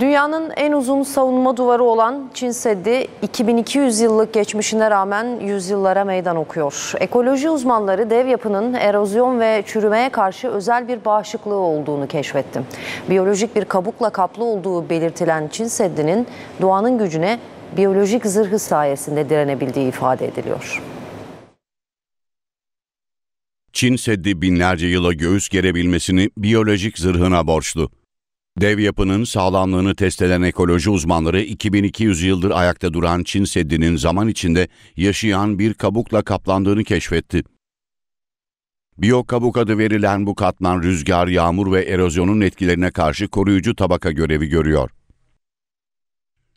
Dünyanın en uzun savunma duvarı olan Çin Seddi 2200 yıllık geçmişine rağmen yüzyıllara meydan okuyor. Ekoloji uzmanları dev yapının erozyon ve çürümeye karşı özel bir bağışıklığı olduğunu keşfetti. Biyolojik bir kabukla kaplı olduğu belirtilen Çin Seddi'nin doğanın gücüne biyolojik zırhı sayesinde direnebildiği ifade ediliyor. Çin Seddi binlerce yıla göğüs gerebilmesini biyolojik zırhına borçlu. Dev yapının sağlamlığını test eden ekoloji uzmanları 2200 yıldır ayakta duran Çin Seddi'nin zaman içinde yaşayan bir kabukla kaplandığını keşfetti. kabuk adı verilen bu katman rüzgar, yağmur ve erozyonun etkilerine karşı koruyucu tabaka görevi görüyor.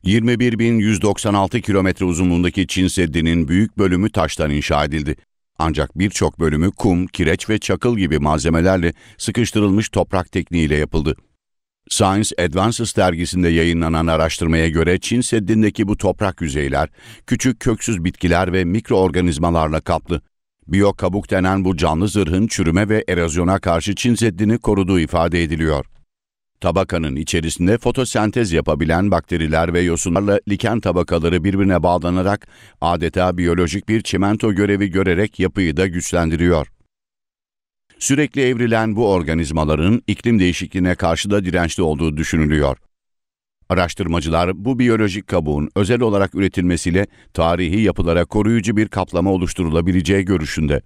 21.196 kilometre uzunluğundaki Çin Seddi'nin büyük bölümü taştan inşa edildi. Ancak birçok bölümü kum, kireç ve çakıl gibi malzemelerle sıkıştırılmış toprak tekniğiyle yapıldı. Science Advances dergisinde yayınlanan araştırmaya göre Çin Seddi'ndeki bu toprak yüzeyler küçük köksüz bitkiler ve mikroorganizmalarla kaplı. Biyo kabuk denen bu canlı zırhın çürüme ve erozyona karşı Çin Seddi'ni koruduğu ifade ediliyor. Tabakanın içerisinde fotosentez yapabilen bakteriler ve yosunlarla liken tabakaları birbirine bağlanarak adeta biyolojik bir çimento görevi görerek yapıyı da güçlendiriyor. Sürekli evrilen bu organizmaların iklim değişikliğine karşı da dirençli olduğu düşünülüyor. Araştırmacılar bu biyolojik kabuğun özel olarak üretilmesiyle tarihi yapılara koruyucu bir kaplama oluşturulabileceği görüşünde.